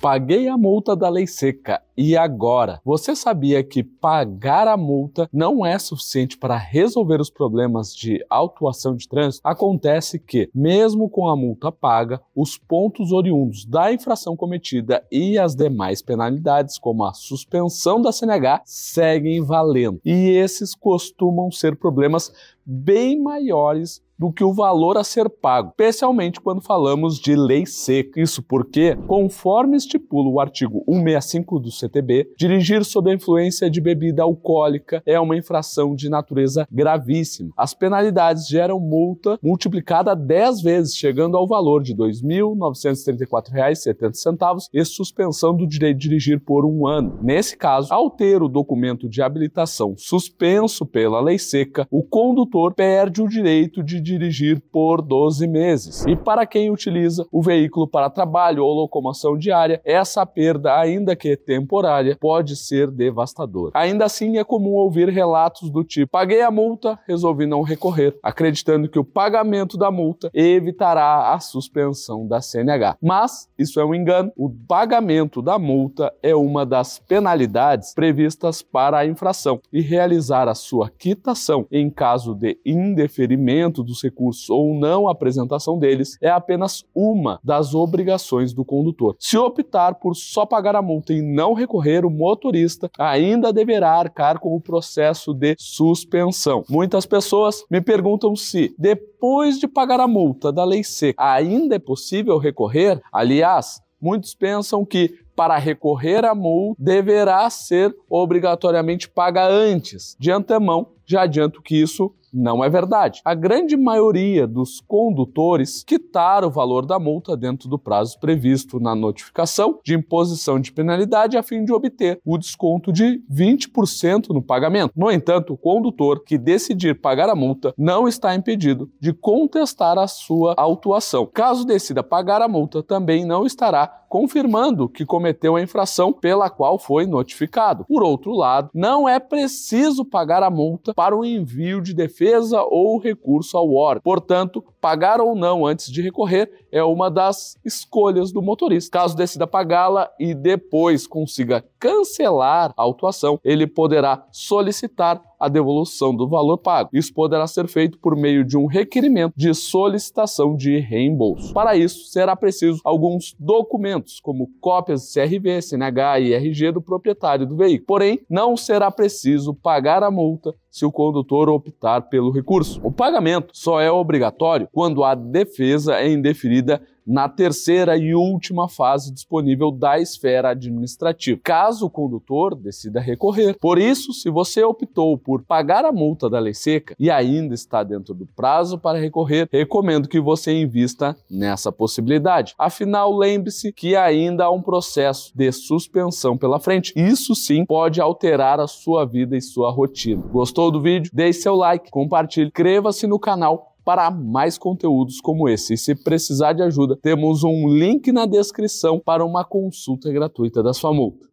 Paguei a multa da lei seca e agora. Você sabia que pagar a multa não é suficiente para resolver os problemas de autuação de trânsito? Acontece que, mesmo com a multa paga, os pontos oriundos da infração cometida e as demais penalidades, como a suspensão da CNH, seguem valendo. E esses costumam ser problemas bem maiores do que o valor a ser pago, especialmente quando falamos de lei seca. Isso porque, conforme estipula o artigo 165 do CTB, dirigir sob a influência de bebida alcoólica é uma infração de natureza gravíssima. As penalidades geram multa multiplicada 10 vezes, chegando ao valor de R$ 2.934,70 e suspensão do direito de dirigir por um ano. Nesse caso, ao ter o documento de habilitação suspenso pela lei seca, o condutor perde o direito de dirigir por 12 meses. E para quem utiliza o veículo para trabalho ou locomoção diária, essa perda, ainda que temporária, temporária pode ser devastadora. Ainda assim, é comum ouvir relatos do tipo: paguei a multa, resolvi não recorrer, acreditando que o pagamento da multa evitará a suspensão da CNH. Mas isso é um engano. O pagamento da multa é uma das penalidades previstas para a infração e realizar a sua quitação em caso de indeferimento dos recursos ou não apresentação deles é apenas uma das obrigações do condutor. Se optar por só pagar a multa e não recorrer, recorrer, o motorista ainda deverá arcar com o processo de suspensão. Muitas pessoas me perguntam se depois de pagar a multa da lei seca ainda é possível recorrer. Aliás, muitos pensam que para recorrer à multa deverá ser obrigatoriamente paga antes. De antemão, já adianto que isso não é verdade. A grande maioria dos condutores quitaram o valor da multa dentro do prazo previsto na notificação de imposição de penalidade a fim de obter o desconto de 20% no pagamento. No entanto, o condutor que decidir pagar a multa não está impedido de contestar a sua autuação. Caso decida pagar a multa, também não estará confirmando que cometeu a infração pela qual foi notificado. Por outro lado, não é preciso pagar a multa para o envio de defesa defesa ou recurso ao OR. Portanto, pagar ou não antes de recorrer é uma das escolhas do motorista. Caso decida pagá-la e depois consiga cancelar a autuação, ele poderá solicitar a devolução do valor pago. Isso poderá ser feito por meio de um requerimento de solicitação de reembolso. Para isso, será preciso alguns documentos, como cópias de CRV, CNH e RG do proprietário do veículo. Porém, não será preciso pagar a multa se o condutor optar pelo recurso. O pagamento só é obrigatório quando a defesa é indeferida na terceira e última fase disponível da esfera administrativa, caso o condutor decida recorrer. Por isso, se você optou por pagar a multa da lei seca e ainda está dentro do prazo para recorrer, recomendo que você invista nessa possibilidade. Afinal, lembre-se que ainda há um processo de suspensão pela frente. Isso sim pode alterar a sua vida e sua rotina. Gostou do vídeo? Deixe seu like, compartilhe, inscreva-se no canal para mais conteúdos como esse. E se precisar de ajuda, temos um link na descrição para uma consulta gratuita da sua multa.